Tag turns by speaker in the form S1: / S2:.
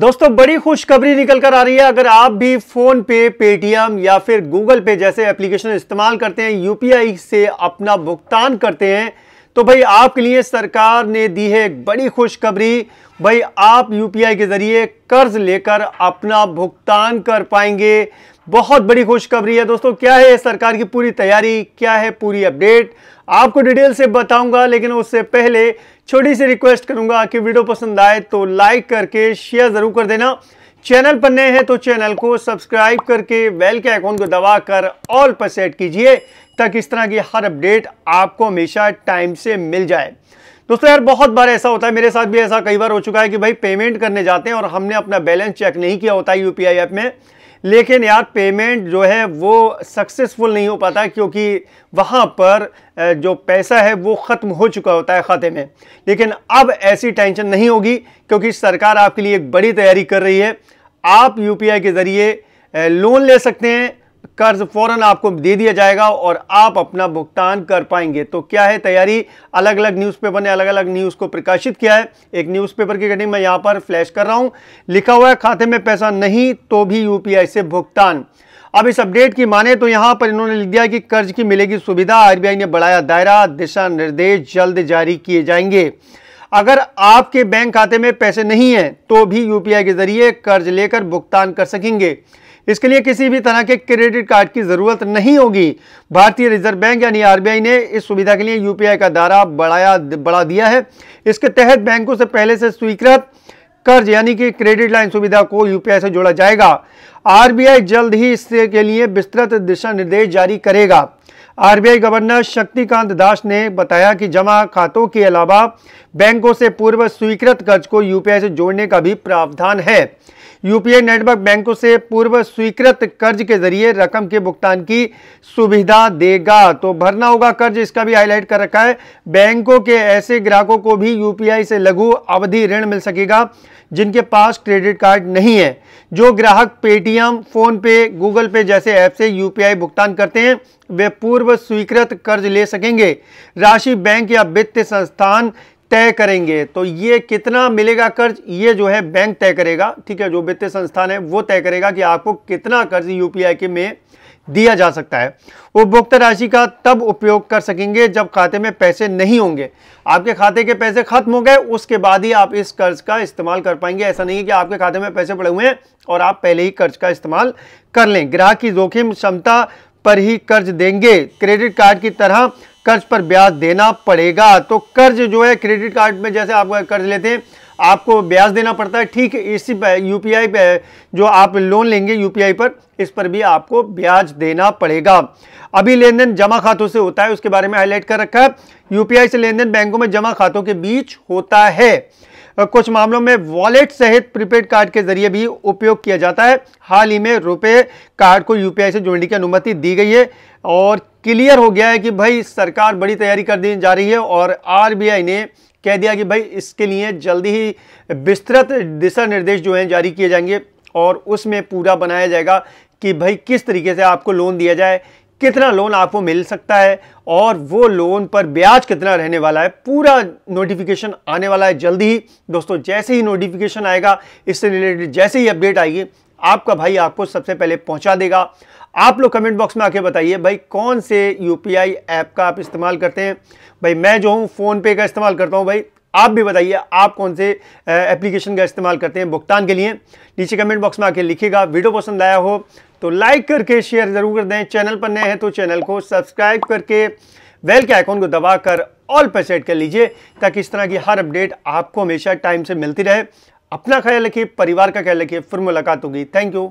S1: दोस्तों बड़ी खुशखबरी निकल कर आ रही है अगर आप भी फोन पे पेटीएम या फिर गूगल पे जैसे एप्लीकेशन इस्तेमाल करते हैं यूपीआई से अपना भुगतान करते हैं तो भाई आपके लिए सरकार ने दी है एक बड़ी खुशखबरी भाई आप यूपीआई के ज़रिए कर्ज लेकर अपना भुगतान कर पाएंगे बहुत बड़ी खुशखबरी है दोस्तों क्या है सरकार की पूरी तैयारी क्या है पूरी अपडेट आपको डिटेल से बताऊंगा लेकिन उससे पहले छोटी सी रिक्वेस्ट करूंगा कि वीडियो पसंद आए तो लाइक करके शेयर ज़रूर कर देना चैनल पर नए हैं तो चैनल को सब्सक्राइब करके बेल के आइकॉन को दबाकर ऑल पर सेट कीजिए तक इस तरह की हर अपडेट आपको हमेशा टाइम से मिल जाए दोस्तों यार बहुत बार ऐसा होता है मेरे साथ भी ऐसा कई बार हो चुका है कि भाई पेमेंट करने जाते हैं और हमने अपना बैलेंस चेक नहीं किया होता यू यूपीआई ऐप में लेकिन यार पेमेंट जो है वो सक्सेसफुल नहीं हो पाता क्योंकि वहाँ पर जो पैसा है वो ख़त्म हो चुका होता है खाते में लेकिन अब ऐसी टेंशन नहीं होगी क्योंकि सरकार आपके लिए एक बड़ी तैयारी कर रही है आप यूपीआई के ज़रिए लोन ले सकते हैं कर्ज फौरन आपको दे दिया जाएगा और आप अपना भुगतान कर पाएंगे तो क्या है तैयारी अलग अलग न्यूज़पेपर ने अलग अलग न्यूज़ को प्रकाशित किया है एक न्यूज़पेपर की कटिंग मैं यहाँ पर फ्लैश कर रहा हूँ लिखा हुआ है खाते में पैसा नहीं तो भी यूपीआई से भुगतान अब इस अपडेट की माने तो यहां पर इन्होंने लिख दिया कि कर्ज की मिलेगी सुविधा आरबीआई ने बढ़ाया दायरा दिशा निर्देश जल्द जारी किए जाएंगे अगर आपके बैंक खाते में पैसे नहीं हैं तो भी यूपीआई के जरिए कर्ज लेकर भुगतान कर सकेंगे इसके लिए किसी भी तरह के क्रेडिट कार्ड की ज़रूरत नहीं होगी भारतीय रिजर्व बैंक यानी आरबीआई ने इस सुविधा के लिए यूपीआई का दायरा बढ़ाया बढ़ा दिया है इसके तहत बैंकों से पहले से स्वीकृत कर्ज यानी कि क्रेडिट लाइन सुविधा को यूपीआई से जोड़ा जाएगा आर जल्द ही इसके लिए विस्तृत दिशा निर्देश जारी करेगा आरबीआई गवर्नर शक्तिकांत दास ने बताया कि जमा खातों के अलावा बैंकों से पूर्व स्वीकृत कर्ज को यूपीआई से जोड़ने का भी प्रावधान है यूपीआई नेटवर्क बैंकों से पूर्व स्वीकृत कर्ज के जरिए रकम के भुगतान की सुविधा देगा तो भरना होगा कर्ज इसका भी हाईलाइट कर रखा है बैंकों के ऐसे ग्राहकों को भी यूपीआई से लघु अवधि ऋण मिल सकेगा जिनके पास क्रेडिट कार्ड नहीं है जो ग्राहक पेटीएम फोनपे गूगल पे जैसे ऐप से यूपीआई भुगतान करते हैं वे पूर्व स्वीकृत कर्ज ले सकेंगे राशि बैंक या वित्त संस्थान तय करेंगे तो ये कितना मिलेगा कर्ज ये जो है बैंक तय करेगा ठीक है जो वित्तीय संस्थान है वो तय करेगा कि आपको कितना कर्ज यूपीआई के में दिया जा सकता है उपभोक्ता राशि का तब उपयोग कर सकेंगे जब खाते में पैसे नहीं होंगे आपके खाते के पैसे खत्म हो गए उसके बाद ही आप इस कर्ज का इस्तेमाल कर पाएंगे ऐसा नहीं है कि आपके खाते में पैसे पड़े हुए हैं और आप पहले ही कर्ज का इस्तेमाल कर लें ग्राहक की जोखिम क्षमता पर ही कर्ज देंगे क्रेडिट कार्ड की तरह कर्ज पर ब्याज देना पड़ेगा तो कर्ज जो है क्रेडिट कार्ड में जैसे आप कर्ज लेते हैं आपको ब्याज देना पड़ता है ठीक इसी यू पी पे जो आप लोन लेंगे यूपीआई पर इस पर भी आपको ब्याज देना पड़ेगा अभी लेन देन जमा खातों से होता है उसके बारे में हाईलाइट कर रखा है यूपीआई से लेन देन बैंकों में जमा खातों के बीच होता है कुछ मामलों में वॉलेट सहित प्रीपेड कार्ड के जरिए भी उपयोग किया जाता है हाल ही में रुपए कार्ड को यूपीआई से जोड़ने की अनुमति दी गई है और क्लियर हो गया है कि भाई सरकार बड़ी तैयारी कर दी जा रही है और आरबीआई ने कह दिया कि भाई इसके लिए जल्दी ही विस्तृत दिशा निर्देश जो हैं जारी किए जाएंगे और उसमें पूरा बनाया जाएगा कि भाई किस तरीके से आपको लोन दिया जाए कितना लोन आपको मिल सकता है और वो लोन पर ब्याज कितना रहने वाला है पूरा नोटिफिकेशन आने वाला है जल्दी ही दोस्तों जैसे ही नोटिफिकेशन आएगा इससे रिलेटेड जैसे ही अपडेट आएगी आपका भाई आपको सबसे पहले पहुंचा देगा आप लोग कमेंट बॉक्स में आके बताइए भाई कौन से यूपीआई ऐप का आप इस्तेमाल करते हैं भाई मैं जो हूँ फ़ोनपे का इस्तेमाल करता हूँ भाई आप भी बताइए आप कौन से एप्लीकेशन का इस्तेमाल करते हैं भुगतान के लिए नीचे कमेंट बॉक्स में आके लिखिएगा वीडियो पसंद आया हो तो लाइक करके शेयर जरूर कर दें चैनल पर नए हैं तो चैनल को सब्सक्राइब करके बेल के आइकॉन को दबाकर ऑल पर सेट कर लीजिए ताकि इस तरह की हर अपडेट आपको हमेशा टाइम से मिलती रहे अपना ख्याल रखिए परिवार का ख्याल रखिए फिर मुलाकात होगी थैंक यू